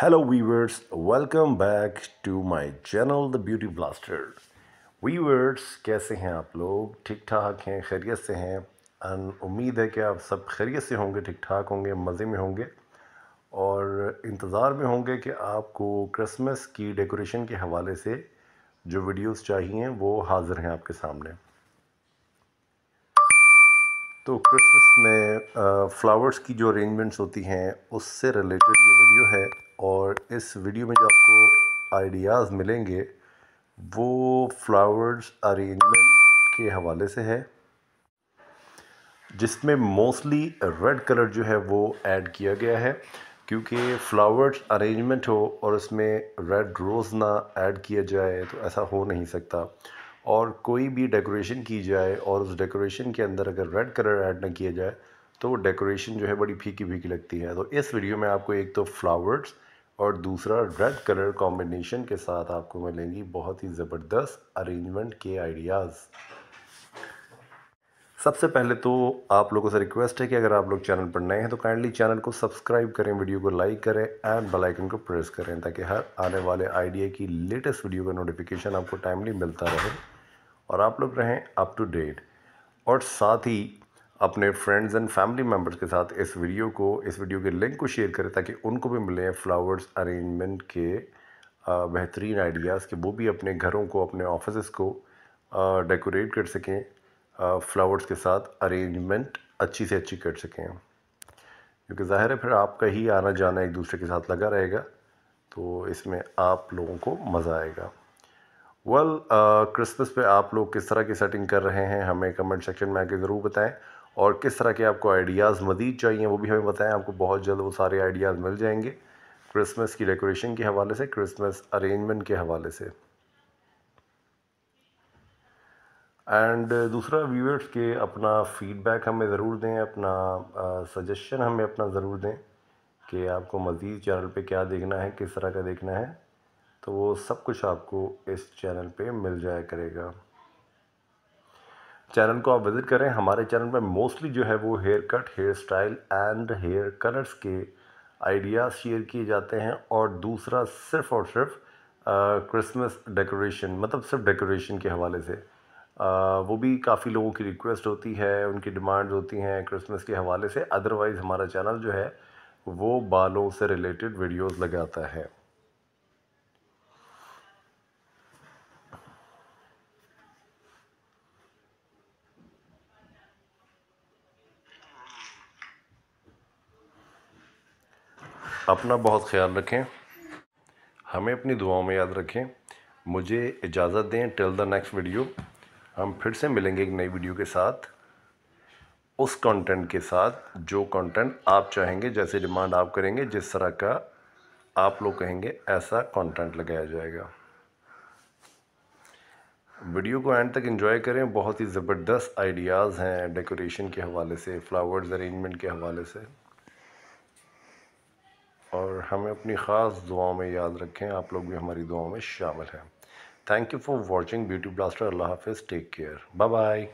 Hello viewers, welcome back to my channel The Beauty Blaster. Viewers, कैसे हैं आप लोग ठीक ठाक हैं खैरियत से हैं अन उम्मीद है कि आप सब खैरियत से होंगे ठीक ठाक होंगे मज़े में होंगे और इंतज़ार में होंगे कि आपको क्रिसमस की डेकोरेशन के हवाले से जो वीडियोस चाहिए वो हाज़िर हैं आपके सामने तो क्रिसमस में फ़्लावर्स की जो अरेंजमेंट्स होती हैं उससे रिलेटेड ये वीडियो है और इस वीडियो में जो आपको आइडियाज़ मिलेंगे वो फ्लावर्स अरेंजमेंट के हवाले से है जिसमें मोस्टली रेड कलर जो है वो ऐड किया गया है क्योंकि फ्लावर्स अरेंजमेंट हो और उसमें रेड रोज़ ना ऐड किया जाए तो ऐसा हो नहीं सकता और कोई भी डेकोरेशन की जाए और उस डेकोरेशन के अंदर अगर रेड कलर ऐड ना किया जाए तो वो डेकोरेशन जो है बड़ी फीकी फीकी लगती है तो इस वीडियो में आपको एक तो फ्लावर्स और दूसरा रेड कलर कॉम्बिनेशन के साथ आपको मिलेंगी बहुत ही ज़बरदस्त अरेंजमेंट के आइडियाज़ सबसे पहले तो आप लोगों से रिक्वेस्ट है कि अगर आप लोग चैनल पर नए हैं तो काइंडली चैनल को सब्सक्राइब करें वीडियो को लाइक करें एंड बेल आइकन को प्रेस करें ताकि हर आने वाले आइडिया की लेटेस्ट वीडियो का नोटिफिकेशन आपको टाइमली मिलता रहे और आप लोग रहें अप टू डेट और साथ ही अपने फ्रेंड्स एंड फैमिली मेम्बर्स के साथ इस वीडियो को इस वीडियो के लिंक को शेयर करें ताकि उनको भी मिले फ्लावर्स अरेंजमेंट के बेहतरीन आइडियाज़ कि वो भी अपने घरों को अपने ऑफिस को डेकोरेट कर सकें फ्लावर्स के साथ अरेंजमेंट अच्छी से अच्छी कर सकें क्योंकि ज़ाहिर है फिर आपका ही आना जाना एक दूसरे के साथ लगा रहेगा तो इसमें आप लोगों को मज़ा आएगा वेल क्रिसमस uh, पे आप लोग किस तरह की सेटिंग कर रहे हैं हमें कमेंट सेक्शन में आके ज़रूर बताएं और किस तरह के आपको आइडियाज़ मज़ीद चाहिए वो भी हमें बताएं आपको बहुत जल्द वो सारे आइडियाज़ मिल जाएंगे क्रिसमस की डेकोरेशन के हवाले से क्रिसमस अरेंजमेंट के हवाले से एंड दूसरा व्यूअर्स के अपना फ़ीडबैक हमें ज़रूर दें अपना सजेशन uh, हमें अपना ज़रूर दें कि आपको मज़ीद चैनल पे क्या देखना है किस तरह का देखना है तो वो सब कुछ आपको इस चैनल पे मिल जाया करेगा चैनल को आप विज़िट करें हमारे चैनल में मोस्टली जो है वो hair cut hair style and hair colours के आइडियाज़ शेयर किए जाते हैं और दूसरा सिर्फ़ और सिर्फ क्रिसमस डेकोरेशन मतलब सिर्फ डेकोरेशन के हवाले से आ, वो भी काफ़ी लोगों की रिक्वेस्ट होती है उनकी डिमांड होती हैं क्रिसमस के हवाले से अदरवाइज़ हमारा चैनल जो है वो बालों से रिलेटेड वीडियोस लगाता है अपना बहुत ख्याल रखें हमें अपनी दुआओं में याद रखें मुझे इजाज़त दें टिल द नेक्स्ट वीडियो हम फिर से मिलेंगे एक नई वीडियो के साथ उस कंटेंट के साथ जो कंटेंट आप चाहेंगे जैसे डिमांड आप करेंगे जिस तरह का आप लोग कहेंगे ऐसा कंटेंट लगाया जाएगा वीडियो को एंड तक एंजॉय करें बहुत ही ज़बरदस्त आइडियाज़ हैं डेकोरेशन के हवाले से फ्लावर्स अरेंजमेंट के हवाले से और हमें अपनी ख़ास दुआओं में याद रखें आप लोग भी हमारी दुआओं में शामिल हैं thank you for watching beauty blaster अल्लाह हाफिज़ टेक केयर बाय बाय